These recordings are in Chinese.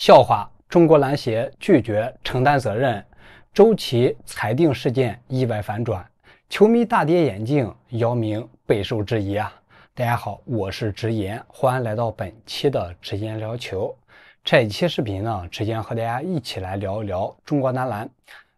笑话，中国篮协拒绝承担责任，周琦裁定事件意外反转，球迷大跌眼镜，姚明备受质疑啊！大家好，我是直言，欢迎来到本期的直言聊球。这一期视频呢，直言和大家一起来聊一聊中国男篮。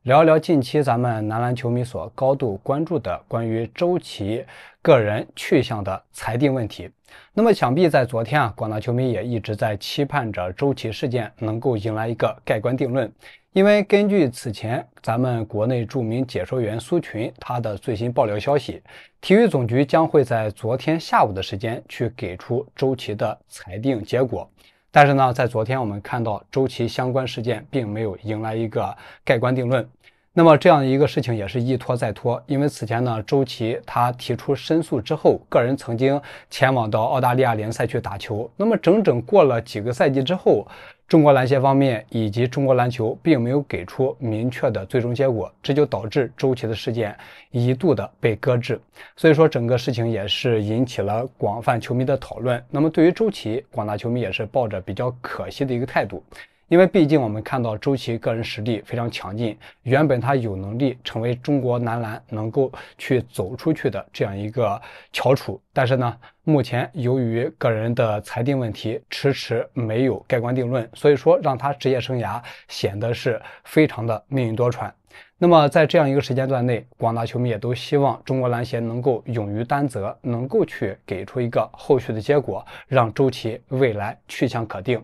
聊一聊近期咱们男篮球迷所高度关注的关于周琦个人去向的裁定问题。那么，想必在昨天啊，广大球迷也一直在期盼着周琦事件能够迎来一个盖棺定论。因为根据此前咱们国内著名解说员苏群他的最新爆料消息，体育总局将会在昨天下午的时间去给出周琦的裁定结果。但是呢，在昨天我们看到周期相关事件并没有迎来一个盖棺定论。那么这样的一个事情也是一拖再拖，因为此前呢，周琦他提出申诉之后，个人曾经前往到澳大利亚联赛去打球。那么整整过了几个赛季之后，中国篮协方面以及中国篮球并没有给出明确的最终结果，这就导致周琦的事件一度的被搁置。所以说，整个事情也是引起了广泛球迷的讨论。那么对于周琦，广大球迷也是抱着比较可惜的一个态度。因为毕竟我们看到周琦个人实力非常强劲，原本他有能力成为中国男篮能够去走出去的这样一个翘楚，但是呢，目前由于个人的裁定问题迟迟没有盖棺定论，所以说让他职业生涯显得是非常的命运多舛。那么在这样一个时间段内，广大球迷也都希望中国篮协能够勇于担责，能够去给出一个后续的结果，让周琦未来去向可定。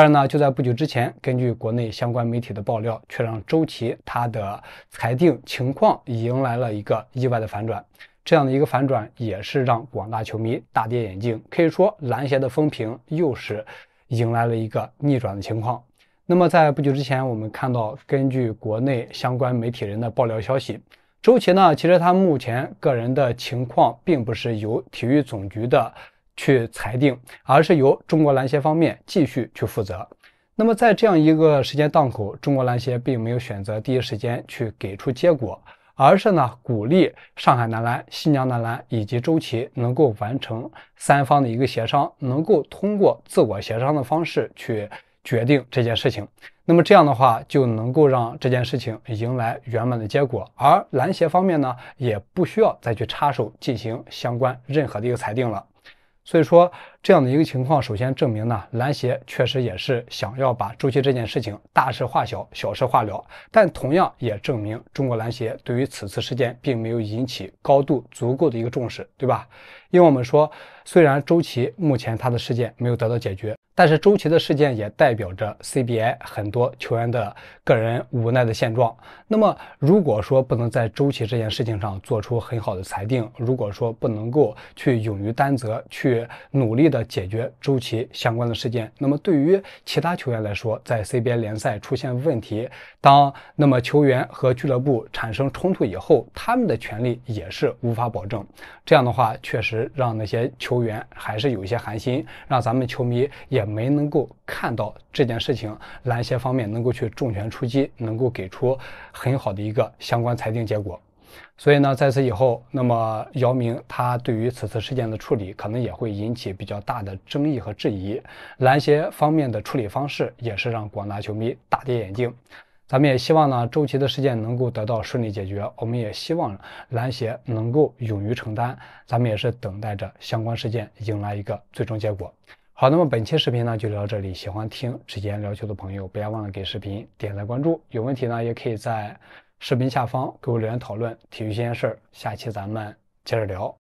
但是呢，就在不久之前，根据国内相关媒体的爆料，却让周琦他的裁定情况迎来了一个意外的反转。这样的一个反转也是让广大球迷大跌眼镜。可以说，篮协的风评又是迎来了一个逆转的情况。那么，在不久之前，我们看到根据国内相关媒体人的爆料消息，周琦呢，其实他目前个人的情况并不是由体育总局的。去裁定，而是由中国篮协方面继续去负责。那么在这样一个时间档口，中国篮协并没有选择第一时间去给出结果，而是呢鼓励上海男篮、新疆男篮以及周琦能够完成三方的一个协商，能够通过自我协商的方式去决定这件事情。那么这样的话，就能够让这件事情迎来圆满的结果，而篮协方面呢，也不需要再去插手进行相关任何的一个裁定了。所以说，这样的一个情况，首先证明呢，篮协确实也是想要把周琦这件事情大事化小，小事化了，但同样也证明中国篮协对于此次事件并没有引起高度足够的一个重视，对吧？因为我们说，虽然周琦目前他的事件没有得到解决。但是周琦的事件也代表着 CBA 很多球员的个人无奈的现状。那么，如果说不能在周琦这件事情上做出很好的裁定，如果说不能够去勇于担责，去努力的解决周琦相关的事件，那么对于其他球员来说，在 CBA 联赛出现问题，当那么球员和俱乐部产生冲突以后，他们的权利也是无法保证。这样的话，确实让那些球员还是有一些寒心，让咱们球迷也。没能够看到这件事情，篮协方面能够去重拳出击，能够给出很好的一个相关裁定结果。所以呢，在此以后，那么姚明他对于此次事件的处理，可能也会引起比较大的争议和质疑。篮协方面的处理方式，也是让广大球迷大跌眼镜。咱们也希望呢，周琦的事件能够得到顺利解决。我们也希望篮协能够勇于承担。咱们也是等待着相关事件迎来一个最终结果。好，那么本期视频呢就聊到这里。喜欢听指尖聊球的朋友，不要忘了给视频点赞关注。有问题呢，也可以在视频下方给我留言讨论体育新鲜事儿。下期咱们接着聊。